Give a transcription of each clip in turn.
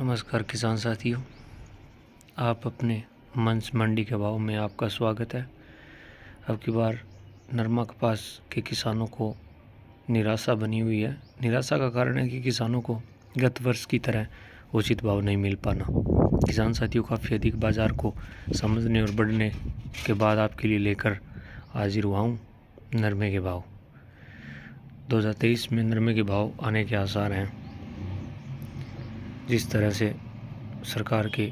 नमस्कार किसान साथियों आप अपने मंस मंडी के भाव में आपका स्वागत है अब की बार नरमा कपास के किसानों को निराशा बनी हुई है निराशा का कारण है कि किसानों को गत वर्ष की तरह उचित भाव नहीं मिल पाना किसान साथियों काफ़ी अधिक बाज़ार को समझने और बढ़ने के बाद आपके लिए लेकर हाजिर हुआ हूँ नरमे के भाव 2023 में नरमे के भाव आने के आसार हैं जिस तरह से सरकार के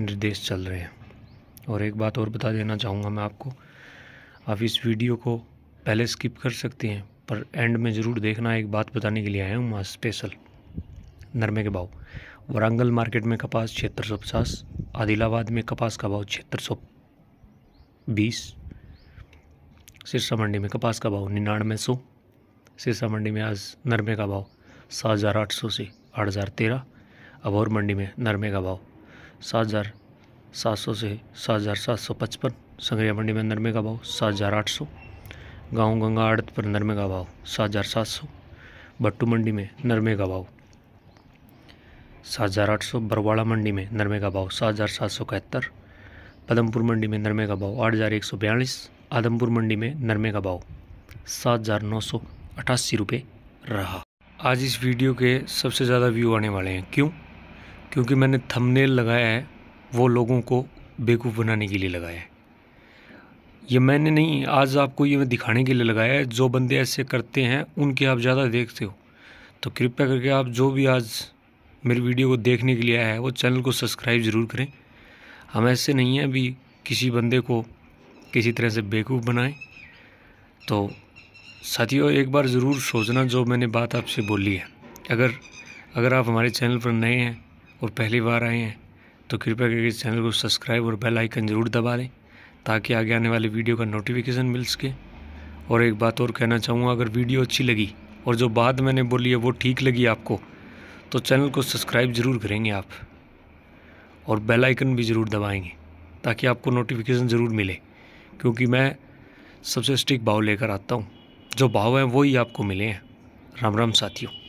निर्देश चल रहे हैं और एक बात और बता देना चाहूँगा मैं आपको आप इस वीडियो को पहले स्किप कर सकते हैं पर एंड में ज़रूर देखना एक बात बताने के लिए आया हूँ वहाँ स्पेशल नरमे के भाव वारंगल मार्केट में कपास छिहत्तर सौ पचास आदिलाबाद में कपास का भाव छिहत्तर सौ बीस सिरसा मंडी में कपास का भाव निन्यानवे सौ सिरसा मंडी में आज नरमे का भाव सात हज़ार आठ सौ से आठ हज़ार तेरह अबौर मंडी में नरमे का भाव सात हज़ार सात सौ से सात हज़ार सात सौ पचपन संगरिया मंडी में नरमे का भाव सात हज़ार आठ सौ गाँव गंगा आड़त पर नरमे का भाव सात हज़ार सात सौ भट्टू मंडी में नरमे का भाव सात हज़ार आठ सौ बरवाड़ा मंडी में नरमे का भाव सात हज़ार सात सौ इकहत्तर पदमपुर मंडी में नरमे का भाव आठ हज़ार एक सौ बयालीस आदमपुर मंडी में नरमे का भाव सात हज़ार नौ सौ अठासी रुपये रहा आज इस वीडियो के सबसे ज़्यादा व्यू आने वाले हैं क्यों क्योंकि मैंने थंबनेल लगाया है वो लोगों को बेवकूफ़ बनाने के लिए लगाया है ये मैंने नहीं आज आपको ये मैं दिखाने के लिए लगाया है जो बंदे ऐसे करते हैं उनके आप ज़्यादा देखते हो तो कृपया करके आप जो भी आज मेरी वीडियो को देखने के लिए आया है वो चैनल को सब्सक्राइब ज़रूर करें हम ऐसे नहीं हैं अभी किसी बंदे को किसी तरह से बेवकूफ़ बनाएँ तो साथियों एक बार ज़रूर सोचना जो मैंने बात आपसे बोली है अगर अगर आप हमारे चैनल पर नए हैं और पहली बार आए हैं तो कृपया करके चैनल को सब्सक्राइब और बेल आइकन ज़रूर दबा दें ताकि आगे आने वाले वीडियो का नोटिफिकेशन मिल सके और एक बात और कहना चाहूँगा अगर वीडियो अच्छी लगी और जो बात मैंने बोली है वो ठीक लगी आपको तो चैनल को सब्सक्राइब ज़रूर करेंगे आप और बेल आइकन भी ज़रूर दबाएंगे ताकि आपको नोटिफिकेशन ज़रूर मिले क्योंकि मैं सबसे स्टिक भाव लेकर आता हूँ जो भाव हैं वो ही आपको मिले हैं राम राम साथियों